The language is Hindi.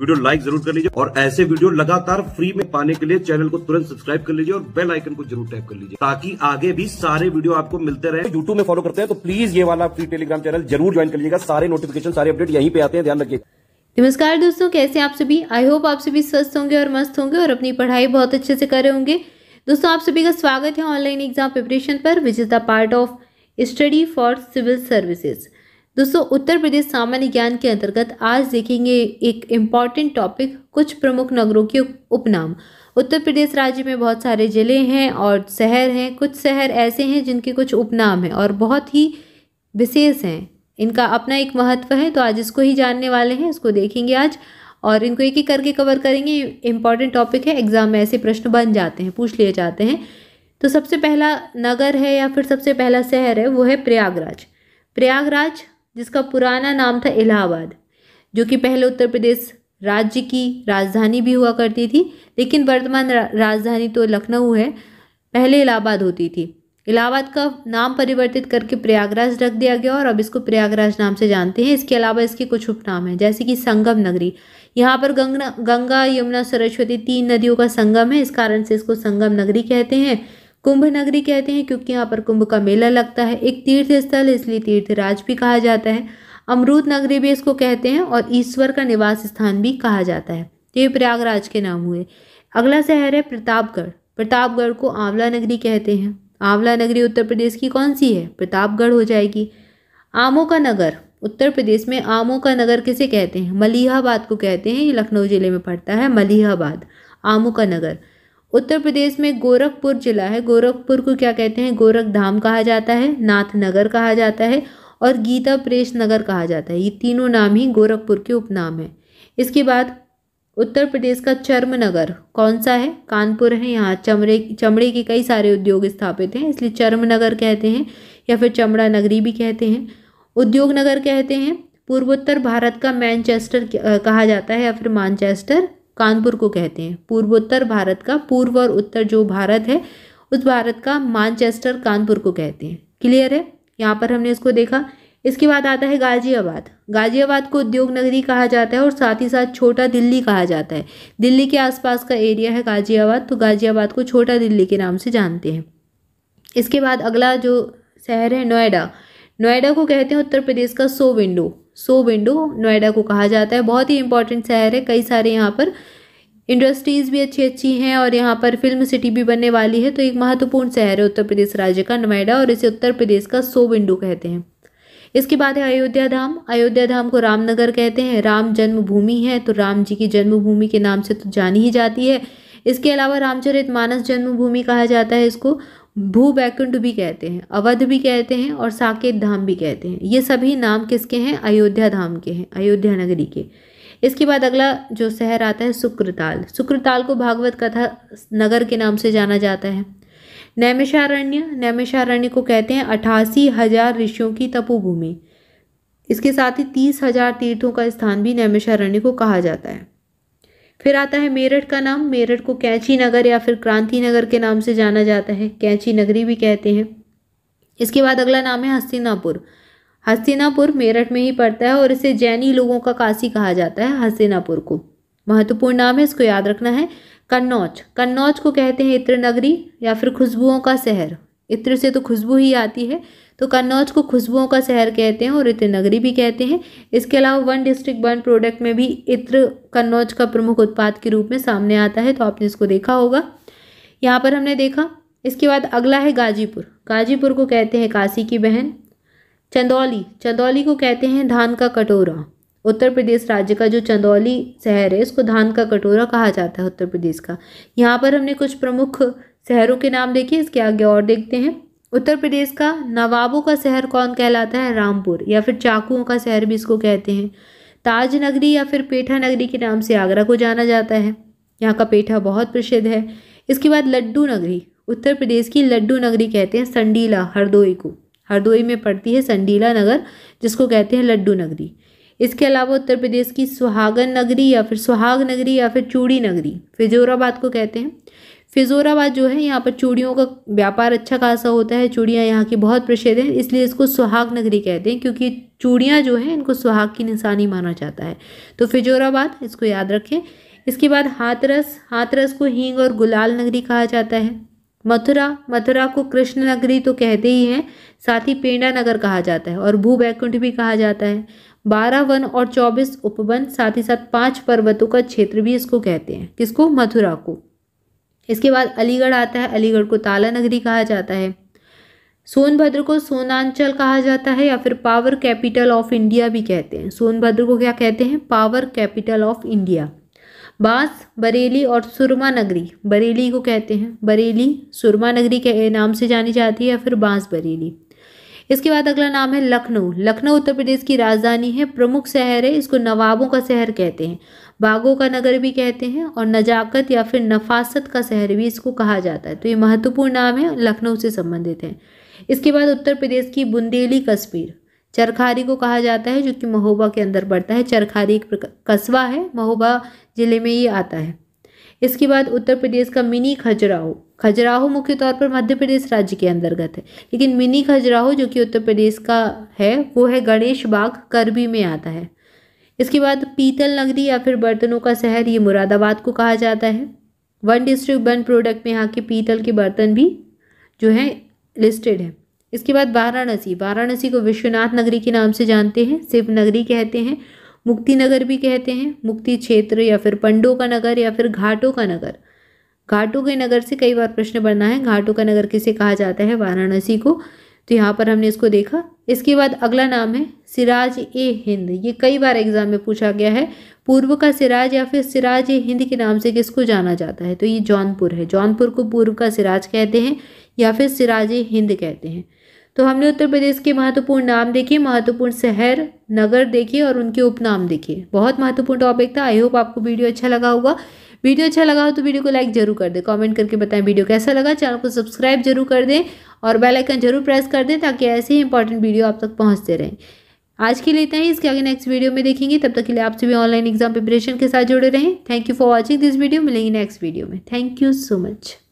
वीडियो लाइक जरूर कर लीजिए और ऐसे वीडियो लगातार फ्री में पाने के लिए चैनल को तुरंत सब्सक्राइब कर लीजिए और बेल आइकन को जरूर टैप कर लीजिए ताकि आगे भी सारे वीडियो आपको मिलते रहे यूट्यूब में फॉलो करते हैं तो प्लीज ये वाला फ्री टेलीग्राम चैनल जरूर ज्वाइन कर लीजिएगा सारे नोटिफिकेशन सारे अपडेट यहीं पे आते हैं ध्यान रखिए नमस्कार दोस्तों कैसे आप सभी आई होप आप सभी स्वस्थ होंगे और मस्त होंगे और अपनी पढ़ाई बहुत अच्छे से कर रहे होंगे दोस्तों आप सभी का स्वागत है ऑनलाइन एग्जाम प्रिपरेशन पर which is the part of study for civil services दोस्तों उत्तर प्रदेश सामान्य ज्ञान के अंतर्गत आज देखेंगे एक इम्पॉर्टेंट टॉपिक कुछ प्रमुख नगरों के उपनाम उत्तर प्रदेश राज्य में बहुत सारे ज़िले हैं और शहर हैं कुछ शहर ऐसे हैं जिनके कुछ उपनाम हैं और बहुत ही विशेष हैं इनका अपना एक महत्व है तो आज इसको ही जानने वाले हैं इसको देखेंगे आज और इनको एक एक करके कवर करेंगे इम्पॉर्टेंट टॉपिक है एग्ज़ाम में ऐसे प्रश्न बन जाते हैं पूछ लिए जाते हैं तो सबसे पहला नगर है या फिर सबसे पहला शहर है वो है प्रयागराज प्रयागराज जिसका पुराना नाम था इलाहाबाद जो कि पहले उत्तर प्रदेश राज्य की राजधानी भी हुआ करती थी लेकिन वर्तमान राजधानी तो लखनऊ है पहले इलाहाबाद होती थी इलाहाबाद का नाम परिवर्तित करके प्रयागराज रख दिया गया और अब इसको प्रयागराज नाम से जानते हैं इसके अलावा इसके कुछ उपनाम हैं जैसे कि संगम नगरी यहाँ पर गंगा गंगा यमुना सरस्वती तीन नदियों का संगम है इस कारण से इसको संगम नगरी कहते हैं कुंभ नगरी कहते हैं क्योंकि यहाँ पर कुंभ का मेला लगता है एक तीर्थ स्थल इसलिए तीर्थराज भी कहा जाता है अमरूद नगरी भी इसको कहते हैं और ईश्वर का निवास स्थान भी कहा जाता है तो ये प्रयागराज के नाम हुए अगला शहर है प्रतापगढ़ प्रतापगढ़ को आंवला नगरी कहते हैं आंवला नगरी उत्तर प्रदेश की कौन सी है प्रतापगढ़ हो जाएगी आमों का नगर उत्तर प्रदेश में आमों का नगर किसे कहते हैं मलिहाबाद को कहते हैं ये लखनऊ ज़िले में पड़ता है मलिहाबाद आमों का नगर उत्तर प्रदेश में गोरखपुर जिला है गोरखपुर को क्या कहते हैं गोरख धाम कहा जाता है नाथ नगर कहा जाता है और गीता प्रेस नगर कहा जाता है ये तीनों नाम ही गोरखपुर के उपनाम है इसके बाद उत्तर प्रदेश का चर्म नगर कौन सा है कानपुर है यहाँ चमड़े चमड़े के कई सारे उद्योग स्थापित हैं इसलिए चर्म नगर कहते हैं या फिर चमड़ा नगरी भी कहते हैं उद्योग नगर कहते हैं पूर्वोत्तर भारत का मैनचेस्टर कहा जाता है या फिर मानचेस्टर कानपुर को कहते हैं पूर्वोत्तर भारत का पूर्व और उत्तर जो भारत है उस भारत का मानचेस्टर कानपुर को कहते हैं क्लियर है यहाँ पर हमने इसको देखा इसके बाद आता है गाजियाबाद गाजियाबाद को उद्योग नगरी कहा जाता है और साथ ही साथ छोटा दिल्ली कहा जाता है दिल्ली के आसपास का एरिया है गाजियाबाद तो गाजियाबाद को छोटा दिल्ली के नाम से जानते हैं इसके बाद अगला जो शहर है नोएडा नोएडा को कहते हैं उत्तर प्रदेश का show window show window Noida को कहा जाता है बहुत ही इंपॉर्टेंट शहर है कई सारे यहाँ पर इंडस्ट्रीज़ भी अच्छी अच्छी हैं और यहाँ पर फिल्म सिटी भी बनने वाली है तो एक महत्वपूर्ण शहर है उत्तर प्रदेश राज्य का नोएडा और इसे उत्तर प्रदेश का सो विंडो कहते हैं इसके बाद है अयोध्या धाम अयोध्या धाम को रामनगर कहते हैं राम जन्मभूमि है तो राम जी की जन्मभूमि के नाम से तो जानी ही जाती है इसके अलावा रामचरित मानस जन्मभूमि कहा जाता है इसको भूवैकुंड भी कहते हैं अवध भी कहते हैं और साकेत धाम भी कहते हैं ये सभी नाम किसके हैं अयोध्या धाम के हैं अयोध्या नगरी के इसके बाद अगला जो शहर आता है शुक्रताल शुक्रताल को भागवत कथा नगर के नाम से जाना जाता है नैमिषारण्य नैमिषारण्य को कहते हैं अठासी हजार ऋषियों की तपोभूमि इसके साथ ही तीस हजार तीर्थों का स्थान भी नैमिषारण्य को कहा जाता है फिर आता है मेरठ का नाम मेरठ को कैंची नगर या फिर क्रांति नगर के नाम से जाना जाता है कैंची नगरी भी कहते हैं इसके बाद अगला नाम है हस्तिनापुर हस्तिनापुर मेरठ में ही पड़ता है और इसे जैनी लोगों का काशी कहा जाता है हस्तिनापुर को महत्वपूर्ण नाम है इसको याद रखना है कन्नौज कन्नौज को कहते हैं इत्र नगरी या फिर खुशबुओं का शहर इत्र से तो खुशबू ही आती है तो कन्नौज को खुशबुओं का शहर कहते हैं और इत्र नगरी भी कहते हैं इसके अलावा वन डिस्ट्रिक्ट वन प्रोडक्ट में भी इत्र कन्नौज का प्रमुख उत्पाद के रूप में सामने आता है तो आपने इसको देखा होगा यहाँ पर हमने देखा इसके बाद अगला है गाजीपुर गाजीपुर को कहते हैं काशी की बहन चंदौली चंदौली को कहते हैं धान का कटोरा उत्तर प्रदेश राज्य का जो चंदौली शहर है इसको धान का कटोरा कहा जाता है उत्तर प्रदेश का यहाँ पर हमने कुछ प्रमुख शहरों के नाम देखिए इसके आगे और देखते हैं उत्तर प्रदेश का नवाबों का शहर कौन कहलाता है रामपुर या फिर चाकुओं का शहर भी इसको कहते हैं ताज नगरी या फिर पेठा नगरी के नाम से आगरा को जाना जाता है यहाँ का पेठा बहुत प्रसिद्ध है इसके बाद लड्डू नगरी उत्तर प्रदेश की लड्डू नगरी कहते हैं संडीला हरदोई को हरदोई में पड़ती है संडीला नगर जिसको कहते हैं लड्डू नगरी इसके अलावा उत्तर प्रदेश की सुहागन नगरी या फिर सुहाग नगरी या फिर चूड़ी नगरी फिजोराबाद को कहते हैं फिजोराबाद जो है यहाँ पर चूड़ियों का व्यापार अच्छा खासा होता है चूड़ियाँ यहाँ की बहुत प्रसिद्ध हैं इसलिए इसको सुहाग नगरी कहते हैं क्योंकि चूड़ियाँ जो हैं इनको सुहाग की निशानी माना जाता है तो फिजोराबाद इसको याद रखें इसके बाद हाथरस हाथरस को हींग और गुलाल नगरी कहा जाता है मथुरा मथुरा को कृष्ण नगरी तो कहते ही हैं साथ ही पेंडा नगर कहा जाता है और भू भूवैकुंठ भी कहा जाता है बारह वन और चौबीस उपवन साथ ही साथ पांच पर्वतों का क्षेत्र भी इसको कहते हैं किसको मथुरा को इसके बाद अलीगढ़ आता है अलीगढ़ को ताला नगरी कहा जाता है सोनभद्र को सोनांचल कहा जाता है या फिर पावर कैपिटल ऑफ इंडिया भी कहते हैं सोनभद्र को क्या कहते हैं पावर कैपिटल ऑफ इंडिया बांस बरेली और सुरमा नगरी बरेली को कहते हैं बरेली सुरमा नगरी के नाम से जानी जाती है या फिर बांस बरेली इसके बाद अगला नाम है लखनऊ लखनऊ उत्तर प्रदेश की राजधानी है प्रमुख शहर है इसको नवाबों का शहर कहते हैं बागों का नगर भी कहते हैं और नजाकत या फिर नफासत का शहर भी इसको कहा जाता है तो ये महत्वपूर्ण नाम है लखनऊ से संबंधित है इसके बाद उत्तर प्रदेश की बुंदेली कश्मीर चरखारी को कहा जाता है जो कि महोबा के अंदर पड़ता है चरखारी एक कस्बा है महोबा ज़िले में ये आता है इसके बाद उत्तर प्रदेश का मिनी खजुराहो खजुराहो मुख्य तौर पर मध्य प्रदेश राज्य के अंतर्गत है लेकिन मिनी खजुराहो जो कि उत्तर प्रदेश का है वो है गणेश बाग करबी में आता है इसके बाद पीतल नगरी या फिर बर्तनों का शहर ये मुरादाबाद को कहा जाता है वन डिस्ट्रिक्ट वन प्रोडक्ट में यहाँ के पीतल के बर्तन भी जो है लिस्टेड है इसके बाद वाराणसी वाराणसी को विश्वनाथ नगरी के नाम से जानते हैं शिव नगरी कहते हैं मुक्ति नगर भी कहते हैं मुक्ति क्षेत्र या फिर पंडों का नगर या फिर घाटों का नगर घाटू के नगर से कई बार प्रश्न बनना है घाटू का नगर किसे कहा जाता है वाराणसी को तो यहाँ पर हमने इसको देखा इसके बाद अगला नाम है सिराज ए हिंद ये कई बार एग्जाम में पूछा गया है पूर्व का सिराज या फिर सिराज ए हिंद के नाम से किसको जाना जाता है तो ये जौनपुर है जौनपुर को पूर्व का सिराज कहते हैं या फिर सिराज ए हिंद कहते हैं तो हमने उत्तर प्रदेश के महत्वपूर्ण नाम देखे महत्वपूर्ण शहर नगर देखे और उनके उपनाम देखे बहुत महत्वपूर्ण टॉपिक था आई होप आपको वीडियो अच्छा लगा होगा वीडियो अच्छा लगा हो तो वीडियो को लाइक जरूर कर दें कमेंट करके बताएं वीडियो कैसा लगा चैनल को सब्सक्राइब जरूर कर दें और बेलाइकन जरूर प्रेस कर दें ताकि ऐसे ही इंपॉर्टेंट वीडियो आप तक पहुँचते रहें आज के लिए इतना ही इसके आगे नेक्स्ट वीडियो में देखेंगे तब तक के लिए आप सभी ऑनलाइन एग्जाम प्रिपरेशन के साथ जुड़े रहें thank you for watching this video मिलेंगे नेक्स्ट वीडियो में थैंक यू सो मच